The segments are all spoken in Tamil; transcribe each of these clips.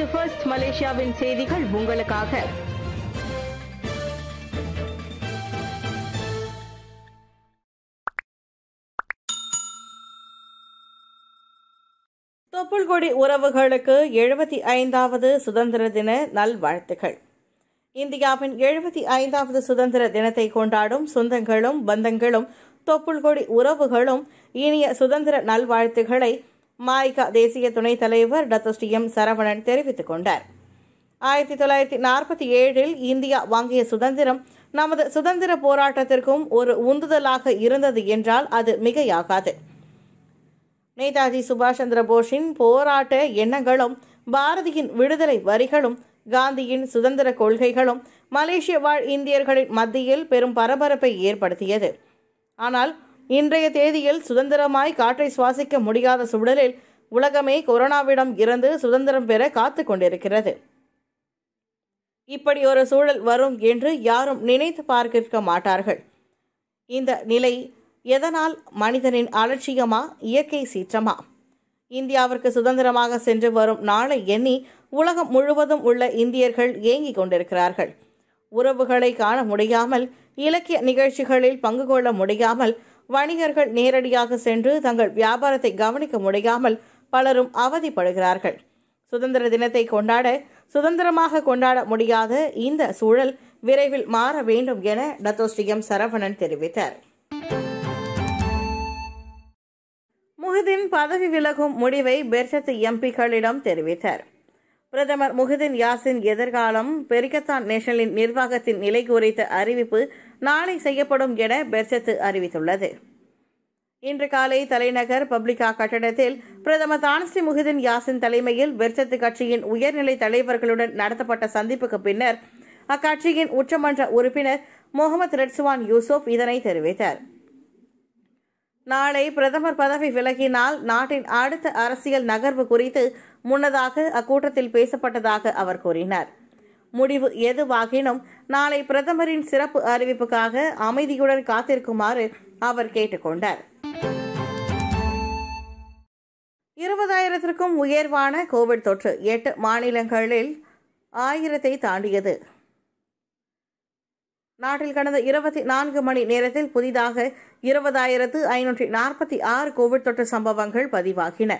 இது ஃபர்ஸ்ட் மலேசியாவின் செய்திகள் உங்களுக்காக தொப்புள்கொடி உறவுகளுக்கு எழுபத்தி ஐந்தாவது சுதந்திர தின நல்வாழ்த்துக்கள் இந்தியாவின் எழுபத்தி ஐந்தாவது சுதந்திர தினத்தை கொண்டாடும் சொந்தங்களும் பந்தங்களும் தொப்புள்கொடி உறவுகளும் இனிய சுதந்திர நல்வாழ்த்துக்களை மாய்கா தேசிய துணைத் தலைவர் டாக்டர் டி எம் சரவணன் தெரிவித்துக் கொண்டார் ஆயிரத்தி தொள்ளாயிரத்தி நாற்பத்தி ஏழில் இந்தியா வாங்கிய சுதந்திரம் நமது சுதந்திர போராட்டத்திற்கும் ஒரு உந்துதலாக இருந்தது என்றால் அது மிகையாகாது நேதாஜி சுபாஷ் சந்திர போஸின் போராட்ட எண்ணங்களும் பாரதியின் விடுதலை வரிகளும் காந்தியின் சுதந்திர கொள்கைகளும் மலேசிய வாழ் இந்தியர்களின் மத்தியில் பெரும் பரபரப்பை ஏற்படுத்தியது ஆனால் இன்றைய தேதியில் சுதந்திரமாய் காற்றை சுவாசிக்க முடியாத சூழலில் உலகமே கொரோனாவிடம் இருந்து சுதந்திரம் பெற காத்து கொண்டிருக்கிறது இப்படி ஒரு சூழல் வரும் என்று யாரும் நினைத்து பார்க்கிருக்க மாட்டார்கள் இந்த நிலை எதனால் மனிதனின் அலட்சியமா இயற்கை சீற்றமா இந்தியாவிற்கு சுதந்திரமாக சென்று வரும் நாளை எண்ணி உலகம் முழுவதும் உள்ள இந்தியர்கள் ஏங்கிக் கொண்டிருக்கிறார்கள் உறவுகளை காண முடியாமல் இலக்கிய நிகழ்ச்சிகளில் பங்கு கொள்ள முடியாமல் வணிகர்கள் நேரடியாக சென்று தங்கள் வியாபாரத்தை கவனிக்க முடியாமல் பலரும் அவதிப்படுகிறார்கள் சுதந்திர தினத்தை கொண்டாட சுதந்திரமாக கொண்டாட முடியாத இந்த சூழல் விரைவில் மாற வேண்டும் என எம் சரவணன் தெரிவித்தார் முஹிதின் பதவி விலகும் முடிவை பெர்சத்து எம்பிக்களிடம் தெரிவித்தார் பிரதமர் முஹிதின் யாசின் எதிர்காலம் பெரிகத்தான் நேஷனலின் நிர்வாகத்தின் நிலை குறித்த அறிவிப்பு நாளை செய்யப்படும் என பெர்சத்து அறிவித்துள்ளது இன்று காலை தலைநகர் பப்ளிகா கட்டடத்தில் பிரதமர் தான்ஸ்ரீ முஹிதின் யாசின் தலைமையில் பெர்சத்து கட்சியின் உயர்நிலை தலைவர்களுடன் நடத்தப்பட்ட சந்திப்புக்கு பின்னர் அக்கட்சியின் உச்சமன்ற உறுப்பினர் முகமது ரெட்ஸ்வான் யூசுப் இதனை தெரிவித்தார் நாளை பிரதமர் பதவி விலகினால் நாட்டின் அடுத்த அரசியல் நகர்வு குறித்து முன்னதாக அக்கூட்டத்தில் பேசப்பட்டதாக அவர் கூறினார் முடிவு எதுவாகினும் நாளை பிரதமரின் சிறப்பு அறிவிப்புக்காக அமைதியுடன் காத்திருக்குமாறு அவர் கேட்டுக்கொண்டார் இருபதாயிரத்திற்கும் உயர்வான கோவிட் தொற்று எட்டு மாநிலங்களில் ஆயிரத்தை தாண்டியது நாட்டில் கடந்த இருபத்தி நான்கு மணி நேரத்தில் புதிதாக இருபதாயிரத்து ஐநூற்றி நாற்பத்தி ஆறு கோவிட் தொற்று சம்பவங்கள் பதிவாகின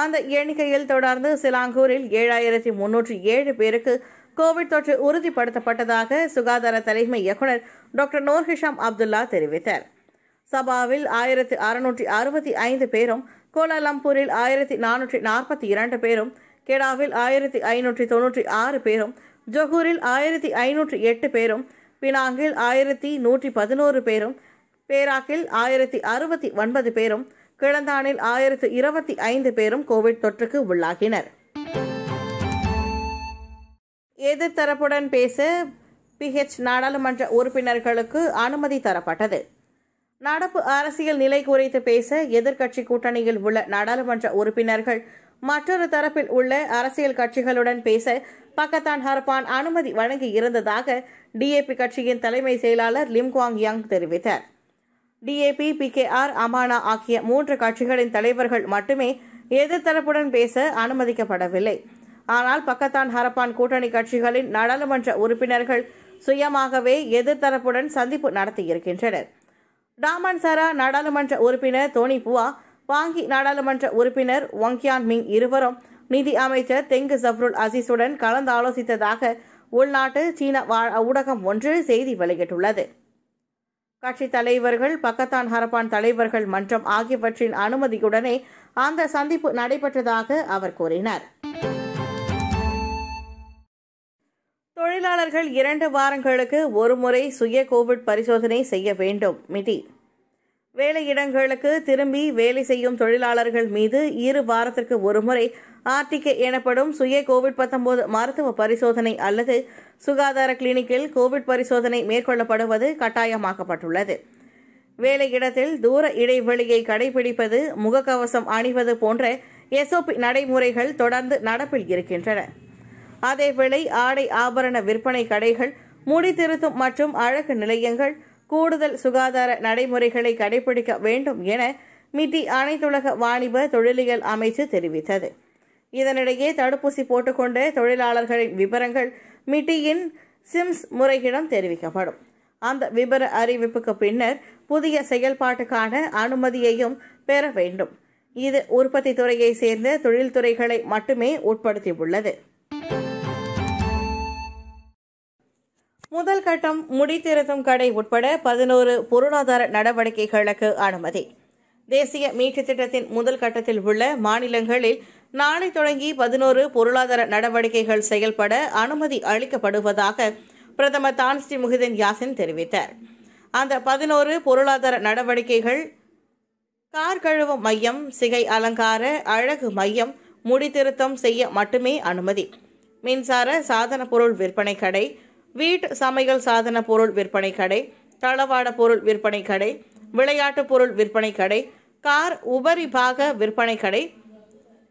அந்த எண்ணிக்கையில் தொடர்ந்து சிலாங்கூரில் ஏழாயிரத்தி முன்னூற்றி ஏழு பேருக்கு கோவிட் தொற்று உறுதிப்படுத்தப்பட்டதாக சுகாதார தலைமை இயக்குநர் டாக்டர் நோர்ஹிஷாம் அப்துல்லா தெரிவித்தார் சபாவில் ஆயிரத்தி அறுநூற்றி அறுபத்தி ஐந்து பேரும் கோலாலம்பூரில் ஆயிரத்தி நானூற்றி நாற்பத்தி இரண்டு பேரும் கெடாவில் ஆயிரத்தி ஐநூற்றி தொன்னூற்றி ஆறு பேரும் ஜொஹூரில் ஆயிரத்தி ஐநூற்றி எட்டு பேரும் பினாங்கில் ஆயிரத்தி நூற்றி பதினோரு பேரும் பேராக்கில் ஆயிரத்தி அறுபத்தி ஒன்பது பேரும் கிழந்தானில் ஆயிரத்து இருபத்தி ஐந்து பேரும் கோவிட் தொற்றுக்கு உள்ளாகினர் எதிர்த்தரப்புடன் பேச பிஹெச் நாடாளுமன்ற உறுப்பினர்களுக்கு அனுமதி தரப்பட்டது நடப்பு அரசியல் நிலை குறித்து பேச எதிர்க்கட்சி கூட்டணியில் உள்ள நாடாளுமன்ற உறுப்பினர்கள் மற்றொரு தரப்பில் உள்ள அரசியல் கட்சிகளுடன் பேச பக்கத்தான் ஹர்பான் அனுமதி வழங்கி இருந்ததாக டிஏபி கட்சியின் தலைமை செயலாளர் குவாங் யாங் தெரிவித்தார் டிஏபி பிகேஆர் அமானா ஆகிய மூன்று கட்சிகளின் தலைவர்கள் மட்டுமே எதிர்த்தரப்புடன் பேச அனுமதிக்கப்படவில்லை ஆனால் பக்கத்தான் ஹரப்பான் கூட்டணி கட்சிகளின் நாடாளுமன்ற உறுப்பினர்கள் சுயமாகவே எதிர்த்தரப்புடன் சந்திப்பு நடத்தியிருக்கின்றனர் டாமன் சாரா நாடாளுமன்ற உறுப்பினர் தோனி புவா பாங்கி நாடாளுமன்ற உறுப்பினர் ஒங்கியான் மிங் இருவரும் நிதி அமைச்சர் தெங்கு சஃப்ருல் அசீஸுடன் கலந்தாலோசித்ததாக உள்நாட்டு சீன ஊடகம் ஒன்று செய்தி வெளியிட்டுள்ளது கட்சி தலைவர்கள் பக்கத்தான் ஹரப்பான் தலைவர்கள் மன்றம் ஆகியவற்றின் அனுமதியுடனே அந்த சந்திப்பு நடைபெற்றதாக அவர் கூறினார் தொழிலாளர்கள் இரண்டு வாரங்களுக்கு ஒருமுறை சுய கோவிட் பரிசோதனை செய்ய வேண்டும் மிதி வேலையிடங்களுக்கு திரும்பி வேலை செய்யும் தொழிலாளர்கள் மீது இரு வாரத்திற்கு ஒருமுறை ஆர்டிகே எனப்படும் சுய கோவிட் பத்தொன்பது மருத்துவ பரிசோதனை அல்லது சுகாதார கிளினிக்கில் கோவிட் பரிசோதனை மேற்கொள்ளப்படுவது கட்டாயமாக்கப்பட்டுள்ளது வேலையிடத்தில் தூர இடைவெளியை கடைபிடிப்பது முகக்கவசம் அணிவது போன்ற எஸ்ஓபி நடைமுறைகள் தொடர்ந்து நடப்பில் இருக்கின்றன அதேவேளை ஆடை ஆபரண விற்பனை கடைகள் முடித்திருத்தும் மற்றும் அழகு நிலையங்கள் கூடுதல் சுகாதார நடைமுறைகளை கடைபிடிக்க வேண்டும் என மிதி அனைத்துலக வாணிப தொழிலியல் அமைச்சு தெரிவித்தது இதனிடையே தடுப்பூசி போட்டுக்கொண்ட தொழிலாளர்களின் விவரங்கள் மிட்டியின் சிம்ஸ் முறையிடம் தெரிவிக்கப்படும் அந்த விபர அறிவிப்புக்கு பின்னர் புதிய செயல்பாட்டுக்கான அனுமதியையும் பெற வேண்டும் இது உற்பத்தி துறையை சேர்ந்த தொழில்துறைகளை மட்டுமே உட்படுத்தியுள்ளது முதல் கட்டம் முடித்திருத்தும் கடை உட்பட பதினோரு பொருளாதார நடவடிக்கைகளுக்கு அனுமதி தேசிய மீட்சி திட்டத்தின் முதல் கட்டத்தில் உள்ள மாநிலங்களில் நாளை தொடங்கி பதினோரு பொருளாதார நடவடிக்கைகள் செயல்பட அனுமதி அளிக்கப்படுவதாக பிரதமர் தான் ஸ்ரீ முகிதன் யாசின் தெரிவித்தார் அந்த பதினோரு பொருளாதார நடவடிக்கைகள் கார் கழுவும் மையம் சிகை அலங்கார அழகு மையம் முடித்திருத்தம் செய்ய மட்டுமே அனுமதி மின்சார சாதன பொருள் விற்பனை கடை வீட்டு சமையல் சாதன பொருள் விற்பனை கடை தளவாட பொருள் விற்பனை கடை விளையாட்டு பொருள் விற்பனை கடை கார் உபரிபாக விற்பனை கடை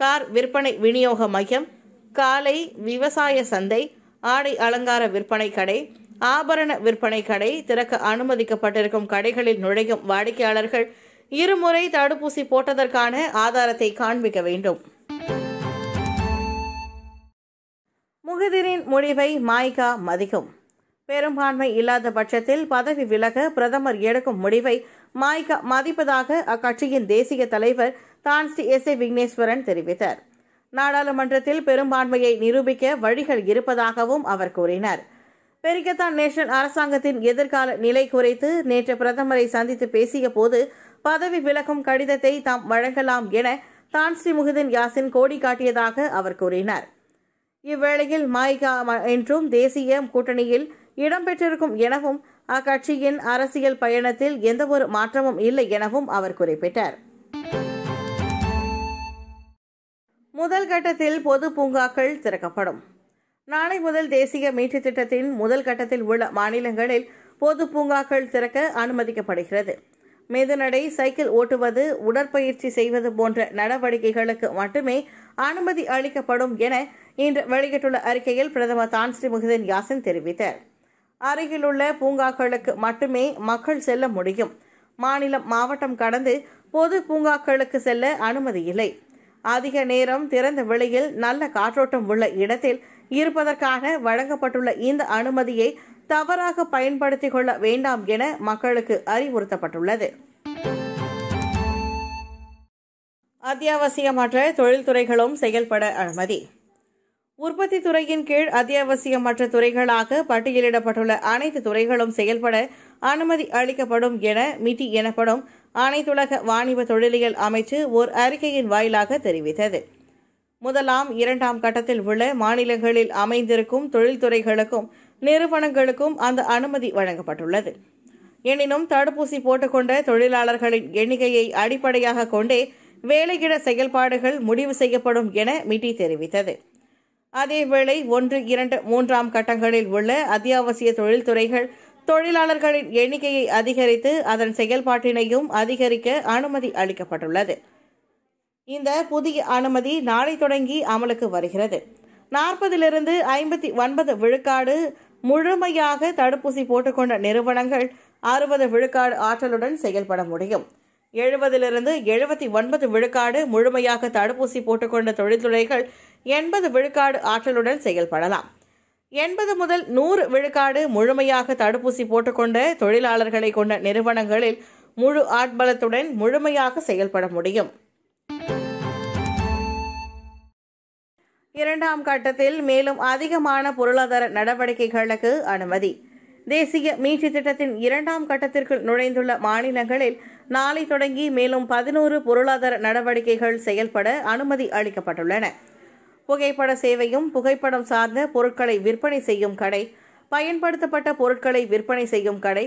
கார் விற்பனை விநியோக மையம் காலை விவசாய சந்தை ஆடை அலங்கார விற்பனை கடை ஆபரண விற்பனை கடை திறக்க அனுமதிக்கப்பட்டிருக்கும் கடைகளில் நுழையும் வாடிக்கையாளர்கள் இருமுறை தடுப்பூசி போட்டதற்கான ஆதாரத்தை காண்பிக்க வேண்டும் முகதிரின் முடிவை மாய்கா மதிக்கும் பெரும்பான்மை இல்லாத பட்சத்தில் பதவி விலக பிரதமர் எடுக்கும் முடிவை மாய்கா மதிப்பதாக அக்கட்சியின் தேசிய தலைவர் தான்ஸ்டி எஸ் ஏ விக்னேஸ்வரன் தெரிவித்தார் நாடாளுமன்றத்தில் பெரும்பான்மையை நிரூபிக்க வழிகள் இருப்பதாகவும் அவர் கூறினார் பெரிகத்தான் நேஷனல் அரசாங்கத்தின் எதிர்கால நிலை குறித்து நேற்று பிரதமரை சந்தித்து பேசிய போது பதவி விலகும் கடிதத்தை தாம் வழங்கலாம் என தான்ஸ்ரீ முகுதீன் யாசின் கோடி காட்டியதாக அவர் கூறினார் இவ்வேளையில் மாய்கா என்றும் தேசிய கூட்டணியில் இடம்பெற்றிருக்கும் எனவும் அக்கட்சியின் அரசியல் பயணத்தில் எந்தவொரு மாற்றமும் இல்லை எனவும் அவர் குறிப்பிட்டார் முதல் கட்டத்தில் பொது பூங்காக்கள் திறக்கப்படும் நாளை முதல் தேசிய மீட்சி திட்டத்தின் முதல் கட்டத்தில் உள்ள மாநிலங்களில் பொது பூங்காக்கள் திறக்க அனுமதிக்கப்படுகிறது மெதுநடை சைக்கிள் ஓட்டுவது உடற்பயிற்சி செய்வது போன்ற நடவடிக்கைகளுக்கு மட்டுமே அனுமதி அளிக்கப்படும் என இன்று வெளியிட்டுள்ள அறிக்கையில் பிரதமர் தான் ஸ்ரீ முகிதன் யாசின் தெரிவித்தார் அருகிலுள்ள பூங்காக்களுக்கு மட்டுமே மக்கள் செல்ல முடியும் மாநிலம் மாவட்டம் கடந்து பொது பூங்காக்களுக்கு செல்ல அனுமதி இல்லை அதிக நேரம் திறந்த வெளியில் நல்ல காற்றோட்டம் உள்ள இடத்தில் இருப்பதற்காக வழங்கப்பட்டுள்ள இந்த அனுமதியை தவறாக பயன்படுத்திக் கொள்ள வேண்டாம் என மக்களுக்கு அறிவுறுத்தப்பட்டுள்ளது அத்தியாவசியமற்ற தொழில்துறைகளும் செயல்பட அனுமதி உற்பத்தி துறையின் கீழ் அத்தியாவசியமற்ற துறைகளாக பட்டியலிடப்பட்டுள்ள அனைத்து துறைகளும் செயல்பட அனுமதி அளிக்கப்படும் என மிட்டி எனப்படும் அனைத்துலக வாணிப தொழிலியல் அமைச்சு ஓர் அறிக்கையின் வாயிலாக தெரிவித்தது முதலாம் இரண்டாம் கட்டத்தில் உள்ள மாநிலங்களில் அமைந்திருக்கும் தொழில்துறைகளுக்கும் நிறுவனங்களுக்கும் அந்த அனுமதி வழங்கப்பட்டுள்ளது எனினும் தடுப்பூசி போட்டுக்கொண்ட தொழிலாளர்களின் எண்ணிக்கையை அடிப்படையாக கொண்டே வேலையிட செயல்பாடுகள் முடிவு செய்யப்படும் என மிட்டி தெரிவித்தது அதேவேளை ஒன்று இரண்டு மூன்றாம் கட்டங்களில் உள்ள அத்தியாவசிய தொழில்துறைகள் தொழிலாளர்களின் எண்ணிக்கையை அதிகரித்து அதன் செயல்பாட்டினையும் அதிகரிக்க அனுமதி அளிக்கப்பட்டுள்ளது இந்த புதிய அனுமதி நாளை தொடங்கி அமலுக்கு வருகிறது நாற்பதிலிருந்து ஐம்பத்தி ஒன்பது விழுக்காடு முழுமையாக தடுப்பூசி போட்டுக்கொண்ட நிறுவனங்கள் அறுபது விழுக்காடு ஆற்றலுடன் செயல்பட முடியும் எழுபதிலிருந்து எழுபத்தி ஒன்பது விழுக்காடு முழுமையாக தடுப்பூசி போட்டுக்கொண்ட தொழில்துறைகள் எண்பது விழுக்காடு ஆற்றலுடன் செயல்படலாம் எண்பது முதல் நூறு விழுக்காடு முழுமையாக தடுப்பூசி போட்டுக்கொண்ட தொழிலாளர்களை கொண்ட நிறுவனங்களில் முழு ஆட்பலத்துடன் முழுமையாக செயல்பட முடியும் இரண்டாம் கட்டத்தில் மேலும் அதிகமான பொருளாதார நடவடிக்கைகளுக்கு அனுமதி தேசிய மீட்சி திட்டத்தின் இரண்டாம் கட்டத்திற்குள் நுழைந்துள்ள மாநிலங்களில் நாளை தொடங்கி மேலும் பதினோரு பொருளாதார நடவடிக்கைகள் செயல்பட அனுமதி அளிக்கப்பட்டுள்ளன புகைப்பட சேவையும் புகைப்படம் சார்ந்த பொருட்களை விற்பனை செய்யும் கடை பயன்படுத்தப்பட்ட பொருட்களை விற்பனை செய்யும் கடை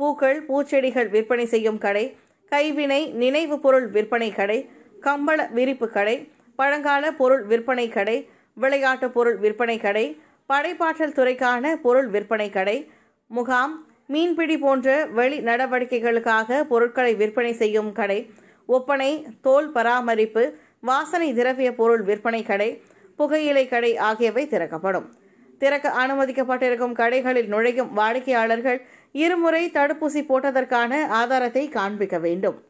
பூக்கள் பூச்செடிகள் விற்பனை செய்யும் கடை கைவினை நினைவு பொருள் விற்பனை கடை கம்பள விரிப்பு கடை பழங்கால பொருள் விற்பனை கடை விளையாட்டு பொருள் விற்பனை கடை படைப்பாற்றல் துறைக்கான பொருள் விற்பனை கடை முகாம் மீன்பிடி போன்ற வெளி நடவடிக்கைகளுக்காக பொருட்களை விற்பனை செய்யும் கடை ஒப்பனை தோல் பராமரிப்பு வாசனை திரவிய பொருள் விற்பனை கடை புகையிலை கடை ஆகியவை திறக்கப்படும் திறக்க அனுமதிக்கப்பட்டிருக்கும் கடைகளில் நுழையும் வாடிக்கையாளர்கள் இருமுறை தடுப்பூசி போட்டதற்கான ஆதாரத்தை காண்பிக்க வேண்டும்